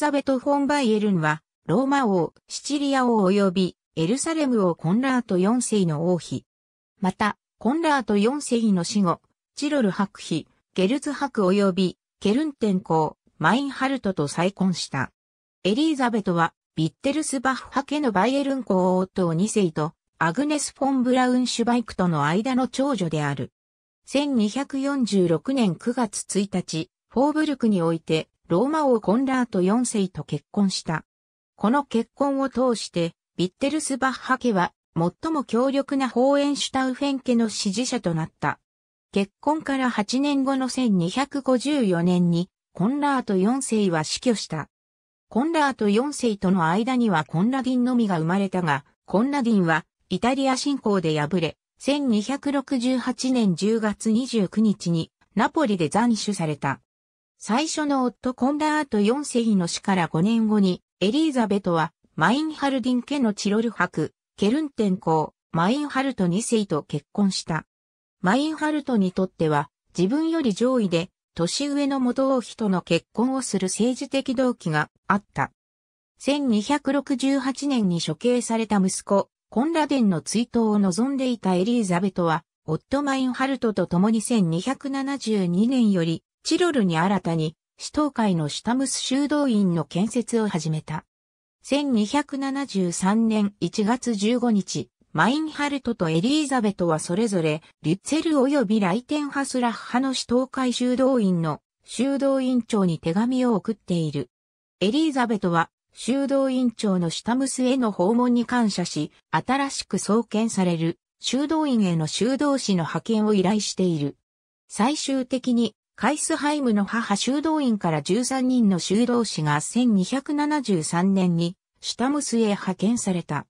ザベト・フォン・バイエルンは、ローマ王、シチリア王及び、エルサレム王コンラート4世の王妃。また、コンラート4世の死後、チロル伯妃、ゲルツ伯及び、ケルンテン公、マインハルトと再婚した。エリーザベトは、ビッテルスバッハ家のバイエルン公王と2世と、アグネス・フォン・ブラウンシュバイクとの間の長女である。1246年9月1日、フォーブルクにおいて、ローマ王コンラート4世と結婚した。この結婚を通して、ビッテルスバッハ家は、最も強力なホーエンシュタウフェン家の支持者となった。結婚から8年後の1254年に、コンラート4世は死去した。コンラート4世との間にはコンラディンのみが生まれたが、コンラディンはイタリア侵攻で敗れ、1268年10月29日にナポリで斬首された。最初の夫コンラート4世の死から5年後に、エリーザベトは、マインハルディン家のチロル伯、ケルンテン公、マインハルト2世と結婚した。マインハルトにとっては、自分より上位で、年上の元王妃との結婚をする政治的動機があった。1268年に処刑された息子、コンラデンの追悼を望んでいたエリーザベトは、夫マインハルトと共に1272年よりチロルに新たに、首都会のシュタムス修道院の建設を始めた。1273年1月15日、マインハルトとエリーザベトはそれぞれ、リュッツェル及びライテンハスラッハの首都会修道院の修道院長に手紙を送っている。エリーザベトは、修道院長のシュタムスへの訪問に感謝し、新しく創建される修道院への修道士の派遣を依頼している。最終的にカイスハイムの母修道院から13人の修道士が1273年にシュタムスへ派遣された。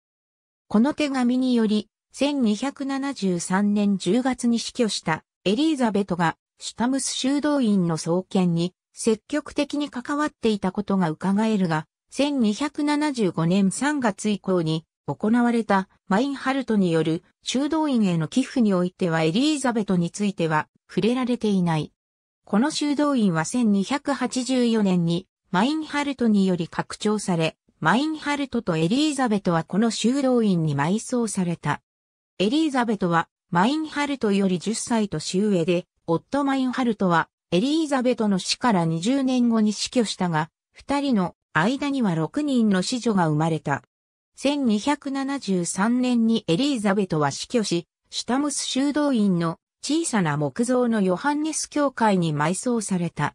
この手紙により、1273年10月に死去したエリーザベトがシュタムス修道院の創建に積極的に関わっていたことが伺えるが、1275年3月以降に行われたマインハルトによる修道院への寄付においてはエリーザベトについては触れられていない。この修道院は1284年にマインハルトにより拡張され、マインハルトとエリーザベトはこの修道院に埋葬された。エリーザベトはマインハルトより10歳年上で、夫マインハルトはエリーザベトの死から20年後に死去したが、二人の間には6人の子女が生まれた。1273年にエリーザベトは死去し、シュタムス修道院の小さな木造のヨハンネス教会に埋葬された。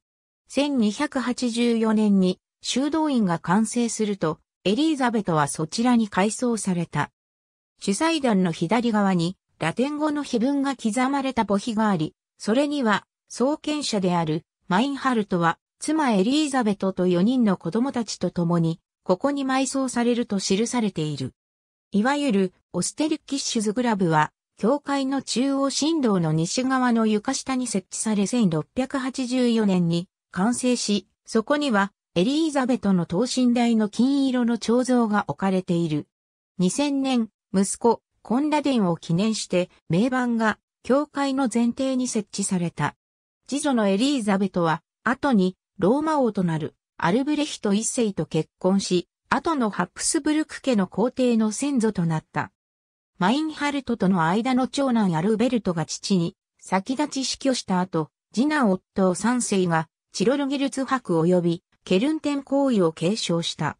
1284年に修道院が完成すると、エリーザベトはそちらに改装された。主祭壇の左側にラテン語の碑文が刻まれた墓碑があり、それには創建者であるマインハルトは妻エリーザベトと4人の子供たちと共に、ここに埋葬されると記されている。いわゆるオステルキッシュズグラブは教会の中央神道の西側の床下に設置され1684年に完成し、そこにはエリーザベトの等身大の金色の彫像が置かれている。2000年、息子、コンラデンを記念して名板が教会の前提に設置された。次女のエリーザベトは、後にローマ王となるアルブレヒト一世と結婚し、後のハプスブルク家の皇帝の先祖となった。マインハルトとの間の長男アルベルトが父に先立ち死去した後、次男夫三世がチロルゲルツ博及びケルンテン行為を継承した。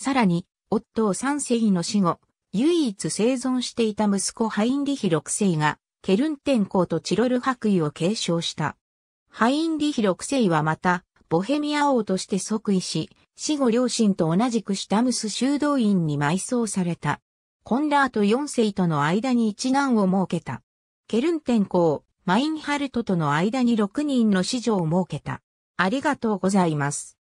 さらに、夫三世の死後、唯一生存していた息子ハインリヒ六世が、ケルンテン公とチロル伯位を継承した。ハインリヒ六世はまた、ボヘミア王として即位し、死後両親と同じくシュタムス修道院に埋葬された。コンラート4世との間に一男を設けた。ケルン天皇、マインハルトとの間に6人の子女を設けた。ありがとうございます。